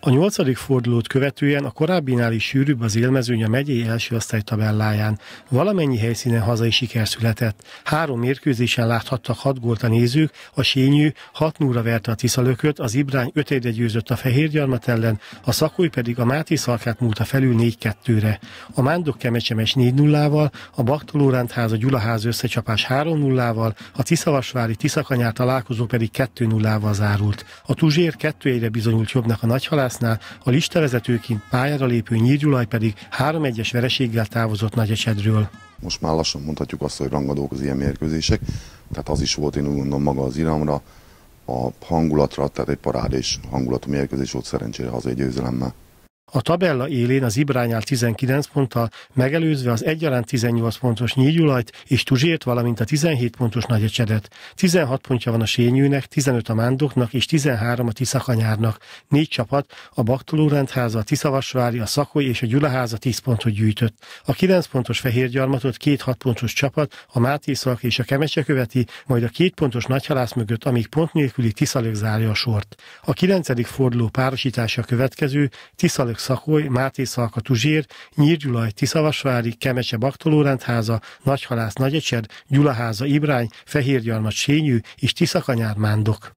A nyolcadik fordulót követően a korábbinál is sűrűbb az élmezőny a megyei első osztály tabelláján. Valamennyi helyszínen hazai siker született. Három mérkőzésen láthattak hat gólt a nézők, a Sényű 6 0 verte a Tiszalököt, az Ibrány 5 1 győzött a Fehérgyarmat ellen, a Szakói pedig a Máté Szalkát múlta felül 4-2-re. A Mándok Kemecsemes 4-0-val, a Baktolórántháza Gyulaház összecsapás 3-0-val, a Tiszavasvári Tiszakanyár találkozó pedig 2-0-val zárult. A Tuzsér 2-1-re bizonyult jobbnak a Nagyhalál Gyulásznál, a listavezetőként pályára lépő Nyírgyulaj pedig 3-1-es vereséggel távozott Nagyecsedről. Most már lassan mondhatjuk azt, hogy rangadók az ilyen mérkőzések, tehát az is volt, én úgy gondolom, maga az iramra, a hangulatra, tehát egy parádés hangulatú mérkőzés volt szerencsére hazai győzelemmel. A tabella élén az Ibrány 19 ponttal, megelőzve az egyaránt 18 pontos Nyígyulajt és Tuzsért, valamint a 17 pontos Nagyecsedet. 16 pontja van a Sényűnek, 15 a Mándoknak és 13 a Tiszakanyárnak. Négy csapat, a rendháza, a Tiszavasvári, a Szakoly és a Gyulaháza 10 pontot gyűjtött. A 9 pontos Fehérgyarmatot két 6 pontos csapat, a Szalk és a Kemecse követi, majd a két pontos Nagyhalász mögött, amíg pont nélküli Tiszalök zárja a sort. A 9. forduló párosítása következő, Tiszalök Szakoly, Máté Szalka Tuzsér, Nyírgyulaj, Tiszavasvári, Kemecse Baktolórendháza, Nagyhalász Nagyecsed, Gyulaháza Ibrány, Fehérgyarmat Sényű és Tiszakanyár Mándok.